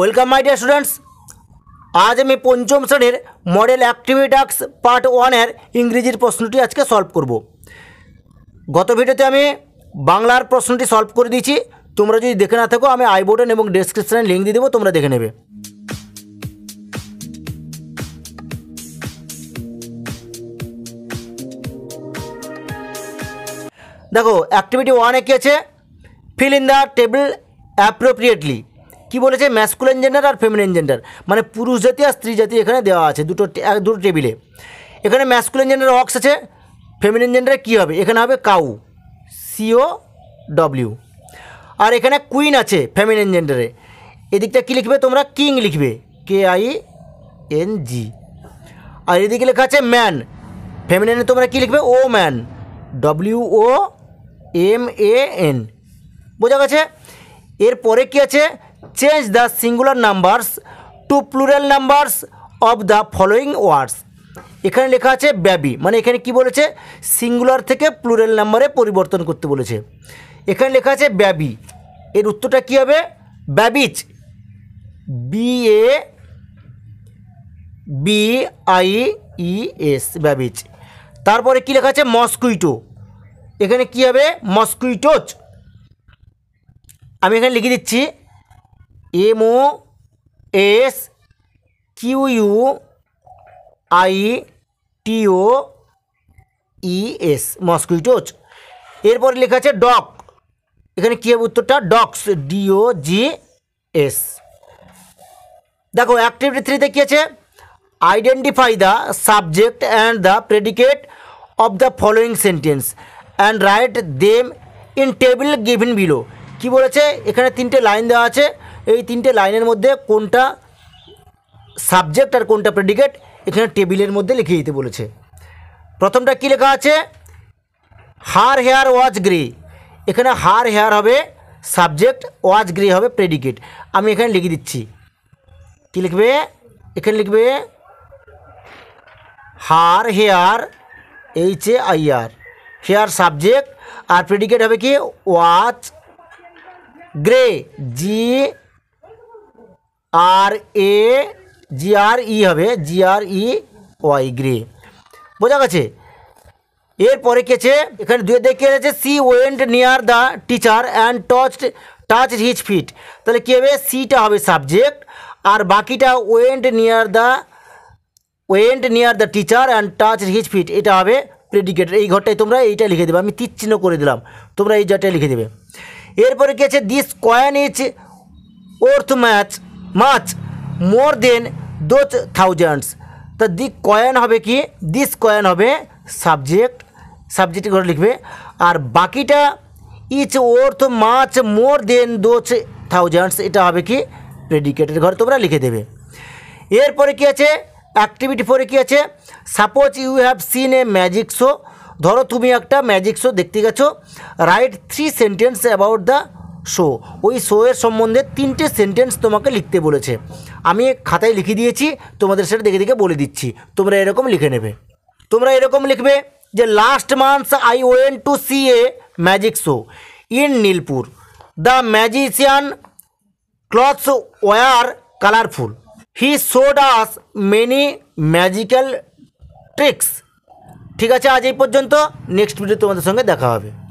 welcome my dear students আজ আমি পঞ্চম শ্রেণীর মডেল অ্যাক্টিভিটাক্স পার্ট ওয়ানের ইংরেজির প্রশ্নটি আজকে সলভ করব গত ভিডিওতে আমি বাংলার প্রশ্নটি সলভ করে দিয়েছি তোমরা যদি দেখে না থাকো আমি আইবোটন এবং ডেসক্রিপশানে লিঙ্ক দিয়ে দেবো তোমরা দেখে নেবে দেখো অ্যাক্টিভিটি ওয়ানে কী আছে fill in the table appropriately কি বলেছে ম্যাসকুলেন জেন্ডার আর ফেমিনিন জেন্ডার মানে পুরুষ জাতি আর স্ত্রী জাতি এখানে দেওয়া আছে দুটো দুটো টেবিলে এখানে ম্যাসকুলেন জেন্ডার অক্স আছে ফেমিনিন জেন্ডারে কী হবে এখানে হবে কাউ সিও ডব্লিউ আর এখানে কুইন আছে ফেমিনিন জেন্ডারে এদিকটা কী লিখবে তোমরা কিং লিখবে কে আই এন জি আর এদিকে লেখা আছে ম্যান ফেমিনিনে তোমরা কী লিখবে woman W O M A N বোঝা গেছে এরপরে কী আছে change the singular numbers to plural numbers of the following words এখানে লেখা আছে ব্যাবি মানে এখানে কি বলেছে সিঙ্গুলার থেকে প্লুরাল নাম্বারে পরিবর্তন করতে বলেছে এখানে লেখা আছে ব্যাবি এর উত্তরটা কী হবে babies B A B I E S babies তারপরে কী লেখা আছে মস্কুইটো এখানে কী হবে মস্কুইটোচ আমি এখানে লিখে দিচ্ছি M O S Q U I T O E S মস্কুইটোজ এরপরে লেখা আছে ডক এখানে কী হবে উত্তরটা ডক্স ডিও জি এস দেখো অ্যাক্টিভিটি থ্রিতে কী আছে identify the subject and the predicate of the following sentence and write them in table given below কী বলেছে এখানে তিনটে লাইন দেওয়া আছে এই তিনটে লাইনের মধ্যে কোনটা সাবজেক্ট আর কোনটা প্রেডিকেট এখানে টেবিলের মধ্যে লিখে দিতে বলেছে প্রথমটা কী লেখা আছে হার হেয়ার ওয়াজ গ্রি এখানে হার হেয়ার হবে সাবজেক্ট ওয়াজ গ্রি হবে প্রেডিকেট আমি এখানে লিখে দিচ্ছি কী লিখবে এখানে লিখবে her hair H A I R hair subject আর প্রেডিকেট হবে কি ওয়াচ গ্রে জি আর এ জি আর ই হবে জি আর ই ওয়াই গ্রে বোঝা গেছে এরপরে কি আছে এখানে দুয়ে দেখে আছে she went near the teacher and touched touch his feet তাহলে কী হবে সিটা হবে সাবজেক্ট আর বাকিটা went near the went near the teacher and touch his feet এটা হবে প্রেডিকেট এই ঘরটায় তোমরা এইটা লিখে দেবে আমি তীর করে দিলাম তোমরা এই জটায় লিখে দেবে এরপরে কী আছে this coin is worth much much more than those thousands তা দি কয়েন হবে কি দিস কয়েন হবে সাবজেক্ট সাবজেক্ট করে লিখবে আর বাকিটা is worth much more than those thousands এটা হবে কি প্রেডিকেটের ঘরে তোমরা লিখে দেবে এরপরে কি আছে অ্যাক্টিভিটি পরে কী আছে suppose you have seen a magic show ধরো তুমি একটা ম্যাজিক শো দেখতে গেছো write three sentence about the show ওই শোয়ের সম্বন্ধে তিনটে সেন্টেন্স তোমাকে লিখতে বলেছে আমি খাতায় লিখে দিয়েছি তোমাদের সেটা দেখে দেখে বলে দিচ্ছি তোমরা এরকম লিখে নেবে তোমরা এরকম লিখবে যে last months I went to see a magic show in Nilpur the magician clothes were colourful he show does many magical tricks ঠিক আছে আজ এই পর্যন্ত নেক্সট ভিডিও তোমাদের সঙ্গে দেখা হবে